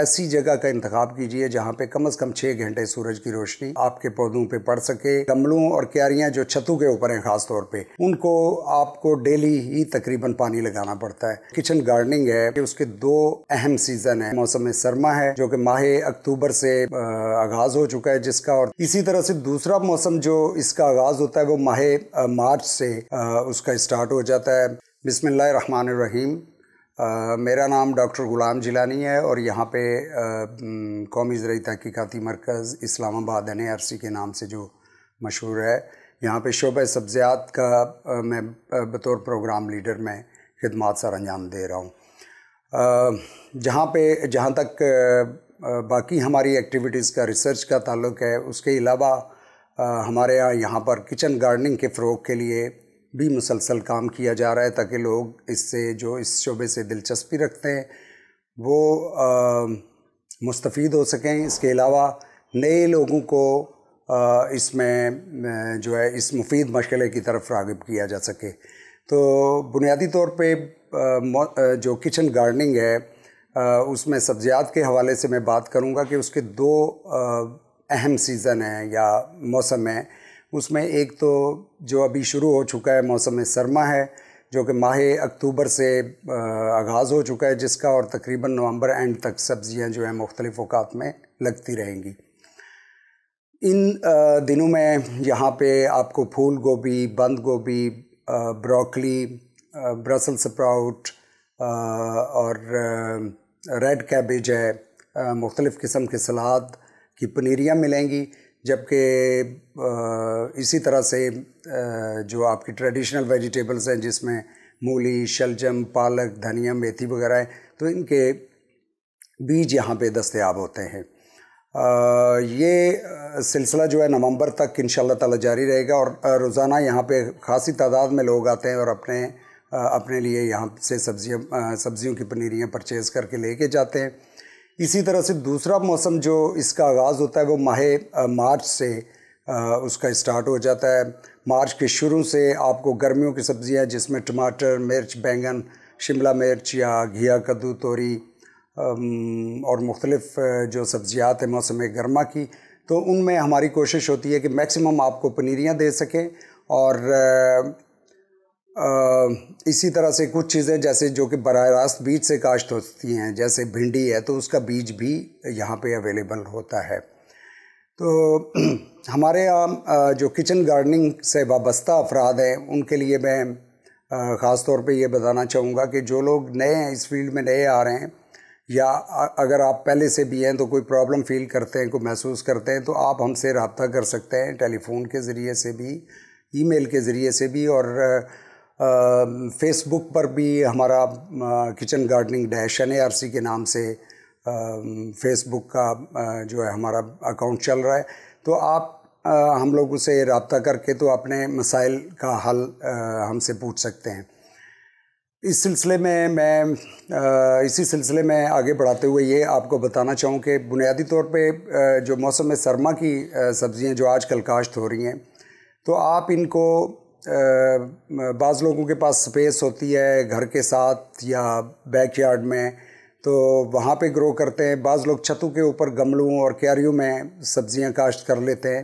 ऐसी जगह का इंतखा कीजिए जहाँ पे कम अज़ कम छः घंटे सूरज की रोशनी आपके पौधों पे पड़ सके गमलों और क्यारियाँ जो छतों के ऊपर हैं ख़ास तौर पे उनको आपको डेली ही तकरीबन पानी लगाना पड़ता है किचन गार्डनिंग है कि उसके दो अहम सीज़न है मौसम सरमा है जो कि माह अक्टूबर से आगाज़ हो चुका है जिसका और इसी तरह से दूसरा मौसम जो इसका आगाज़ होता है वो माह मार्च से उसका स्टार्ट हो जाता है बिसमीम मेरा नाम डॉक्टर ग़ुलाम जिलानी है और यहाँ पे कौमी ज़रूरी तहकीक़ाती मरकज़ इस्लामाबाद एन आर सी के नाम से जो मशहूर है यहाँ पे शोब सब्ज़ियात का आ, मैं बतौर प्रोग्राम लीडर में खदमात सर अंजाम दे रहा हूँ जहाँ पे जहाँ तक बाकी हमारी एक्टिविटीज़ का रिसर्च का ताल्लुक़ है उसके अलावा हमारे यहाँ यहाँ पर किचन गार्डनिंग के फ़रोग के लिए भी मुसलसल काम किया जा रहा है ताकि लोग इससे जो इस शोबे से दिलचस्पी रखते हैं वो मुस्तफ़ हो सकें इसके अलावा नए लोगों को इसमें जो है इस मुफीद मशगले की तरफ रागब किया जा सके तो बुनियादी तौर पे जो किचन गार्डनिंग है उसमें सब्जियात के हवाले से मैं बात करूँगा कि उसके दो अहम सीज़न हैं या मौसम हैं उसमें एक तो जो अभी शुरू हो चुका है मौसम सरमा है जो कि माह अक्टूबर से आगाज़ हो चुका है जिसका और तकरीबन नवंबर एंड तक सब्ज़ियां जो हैं मुख्तलिफ़ अवकात में लगती रहेंगी इन दिनों में यहाँ पे आपको फूल गोभी बंद गोभी ब्रोकली ब्रसल स्प्राउट और रेड कैबेज है मुख्तलिफ़ किस्म के सलाद की पनीरियाँ मिलेंगी जबकि इसी तरह से जो आपकी ट्रेडिशनल वेजिटेबल्स हैं जिसमें मूली शलजम पालक धनिया मेथी वगैरह हैं तो इनके बीज यहाँ पे दस्तयाब होते हैं ये सिलसिला जो है नवंबर तक इन ताला जारी रहेगा और रोज़ाना यहाँ पे खासी तादाद में लोग आते हैं और अपने अपने लिए यहाँ से सब्जियाँ सब्जियों की पनीरियाँ परचेज़ करके लेके जाते हैं इसी तरह से दूसरा मौसम जो इसका आगाज़ होता है वो माह मार्च से उसका स्टार्ट हो जाता है मार्च के शुरू से आपको गर्मियों की सब्ज़ियाँ जिसमें टमाटर मिर्च बैंगन शिमला मिर्च या घिया कद्दू तोरी और मुख्तलिफ जो सब्ज़ियात हैं मौसम गर्मा की तो उनमें हमारी कोशिश होती है कि मैक्सिमम आपको पनीरियाँ दे सकें और इसी तरह से कुछ चीज़ें जैसे जो कि बर रास्त बीज से काश्त होती हैं जैसे भिंडी है तो उसका बीज भी यहाँ पे अवेलेबल होता है तो हमारे यहाँ जो किचन गार्डनिंग से वाबस्ता अफराद हैं उनके लिए मैं ख़ास तौर पे ये बताना चाहूँगा कि जो लोग नए हैं इस फील्ड में नए आ रहे हैं या अगर आप पहले से भी हैं तो कोई प्रॉब्लम फील करते हैं कोई महसूस करते हैं तो आप हमसे रबता कर सकते हैं टेलीफोन के ज़रिए से भी ईमेल के ज़रिए से भी और फेसबुक पर भी हमारा किचन गार्डनिंग डैश एन के नाम से फेसबुक का जो है हमारा अकाउंट चल रहा है तो आप हम लोगों से रबता करके तो अपने मसाइल का हल हमसे पूछ सकते हैं इस सिलसिले में मैं इसी सिलसिले में आगे बढ़ाते हुए ये आपको बताना चाहूँ कि बुनियादी तौर पे जो मौसम सरमा की सब्ज़ियाँ जो आजकल काश्त हो रही हैं तो आप इनको बाज़ लोगों के पास स्पेस होती है घर के साथ या बैक यार्ड में तो वहाँ पे ग्रो करते हैं बाज़ लोग छतों के ऊपर गमलों और क्यारियों में सब्ज़ियाँ काश्त कर लेते हैं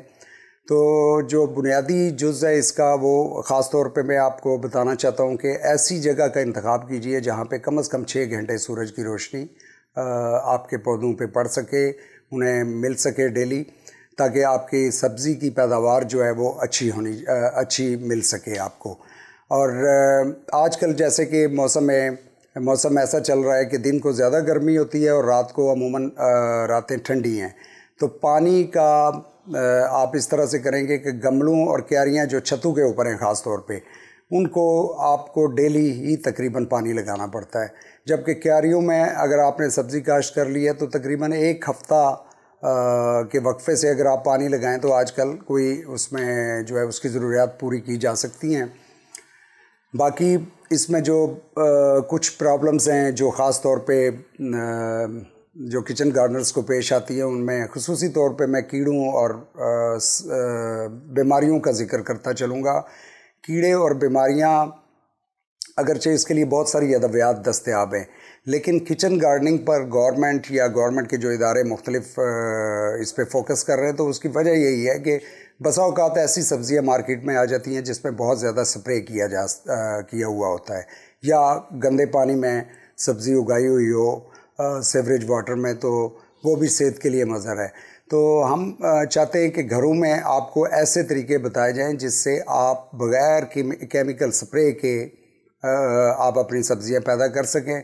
तो जो बुनियादी जुज़ है इसका वो ख़ास तौर पे मैं आपको बताना चाहता हूँ कि ऐसी जगह का इंतखब कीजिए जहाँ पे कम अज़ कम छः घंटे सूरज की रोशनी आपके पौधों पे पड़ सके उन्हें मिल सके डेली ताकि आपकी सब्ज़ी की पैदावार जो है वो अच्छी होनी अच्छी मिल सके आपको और आजकल जैसे कि मौसम में मौसम ऐसा चल रहा है कि दिन को ज़्यादा गर्मी होती है और रात को अमूमन रातें ठंडी हैं तो पानी का आप इस तरह से करेंगे कि गमलों और क्यारियाँ जो छतों के ऊपर हैं ख़ास तौर पे उनको आपको डेली ही तकरीबन पानी लगाना पड़ता है जबकि क्यारियों में अगर आपने सब्ज़ी काश्त कर ली है तो तकरीबन एक हफ़्ता के वक्फ़े से अगर आप पानी लगाएं तो आजकल कोई उसमें जो है उसकी ज़रूरियात पूरी की जा सकती हैं बाकी इसमें जो आ, कुछ प्रॉब्लम्स हैं जो ख़ास तौर पे आ, जो किचन गार्डनर्स को पेश आती है उनमें खसूस तौर पे मैं कीड़ों और बीमारियों का जिक्र करता चलूँगा कीड़े और बीमारियाँ अगरचे इसके लिए बहुत सारी अदवियात दस्तियाब हैं लेकिन किचन गार्डनिंग पर गवर्नमेंट या गवर्नमेंट के जो इदारे मुख्तलिफ इस पर फोकस कर रहे हैं तो उसकी वजह यही है कि बसा अवत ऐसी सब्ज़ियाँ मार्केट में आ जाती हैं जिसमें बहुत ज़्यादा स्प्रे किया जा किया हुआ होता है या गंदे पानी में सब्ज़ी उगाई हुई हो सेवरेज वाटर में तो वो भी सेहत के लिए मज़र है तो हम चाहते हैं कि घरों में आपको ऐसे तरीके बताए जाएं जिससे आप बग़ैर केमिकल स्प्रे के आप अपनी सब्जियां पैदा कर सकें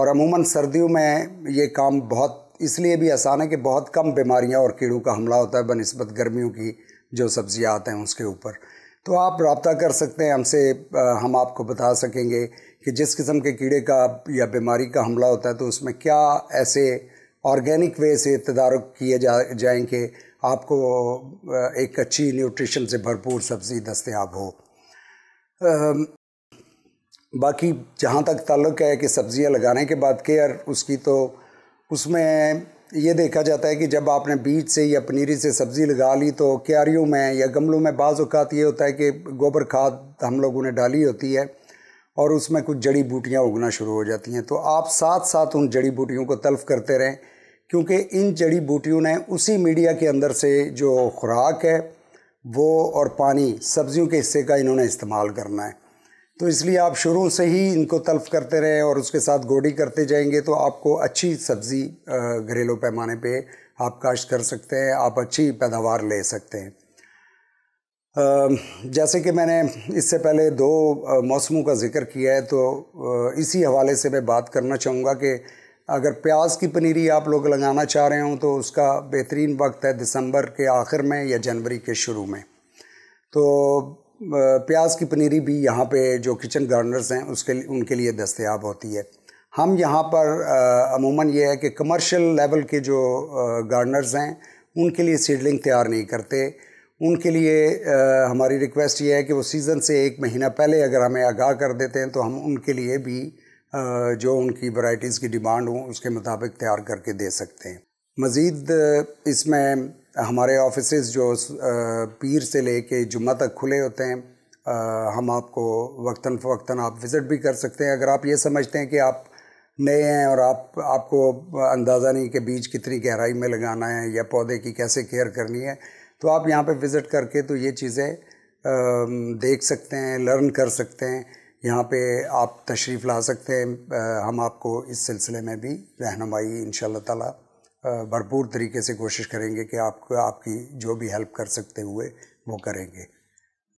और अमूमन सर्दियों में ये काम बहुत इसलिए भी आसान है कि बहुत कम बीमारियां और कीड़ों का हमला होता है बनस्बत गर्मियों की जो सब्जियां आते हैं उसके ऊपर तो आप रबता कर सकते हैं हमसे हम आपको बता सकेंगे कि जिस किस्म के कीड़े का या बीमारी का हमला होता है तो उसमें क्या ऐसे ऑर्गेनिक वे से तदारक किए जा जाएँ कि आपको एक अच्छी न्यूट्रिशन से भरपूर सब्ज़ी दस्तियाब हो बाकी जहाँ तक ताल्लुक़ है कि सब्ज़ियाँ लगाने के बाद केयर उसकी तो उसमें ये देखा जाता है कि जब आपने बीज से या पनीरी से सब्ज़ी लगा ली तो क्यारियों में या गमलों में बाज़ अवत ये होता है कि गोबर खाद हम लोगों ने डाली होती है और उसमें कुछ जड़ी बूटियाँ उगना शुरू हो जाती हैं तो आप साथ साथ उन जड़ी बूटियों को तल्फ करते रहें क्योंकि इन जड़ी बूटियों ने उसी मीडिया के अंदर से जो खुराक है वो और पानी सब्ज़ियों के हिस्से का इन्होंने इस्तेमाल करना है तो इसलिए आप शुरू से ही इनको तल्फ करते रहें और उसके साथ गोडी करते जाएंगे तो आपको अच्छी सब्ज़ी घरेलू पैमाने पे आप काश्त कर सकते हैं आप अच्छी पैदावार ले सकते हैं जैसे कि मैंने इससे पहले दो मौसमों का जिक्र किया है तो इसी हवाले से मैं बात करना चाहूँगा कि अगर प्याज की पनीरी आप लोग लगाना चाह रहे हों तो उसका बेहतरीन वक्त है दिसंबर के आखिर में या जनवरी के शुरू में तो प्याज की पनीरी भी यहाँ पे जो किचन गार्डनर्स हैं उसके उनके लिए दस्तियाब होती है हम यहाँ पर अमूमन ये है कि कमर्शियल लेवल के जो गार्डनर्स हैं उनके लिए सीडलिंग तैयार नहीं करते उनके लिए आ, हमारी रिक्वेस्ट ये है कि वो सीज़न से एक महीना पहले अगर हमें आगाह कर देते हैं तो हम उनके लिए भी आ, जो उनकी वैराइटीज़ की डिमांड हो उसके मुताबिक तैयार करके दे सकते हैं मज़ीद इसमें हमारे ऑफिस जो पीर से ले कर जुम्मा तक खुले होते हैं हम आपको वक्ता फ़वक्ता आप विज़िट भी कर सकते हैं अगर आप ये समझते हैं कि आप नए हैं और आप आपको अंदाज़ा नहीं कि बीज कितनी गहराई में लगाना है या पौधे की कैसे केयर करनी है तो आप यहाँ पे विज़िट करके तो ये चीज़ें देख सकते हैं लर्न कर सकते हैं यहाँ पे आप तशरीफ़ ला सकते हैं हम आपको इस सिलसिले में भी रहनुमाई इन ताला भरपूर तरीके से कोशिश करेंगे कि आपको आपकी जो भी हेल्प कर सकते हुए वो करेंगे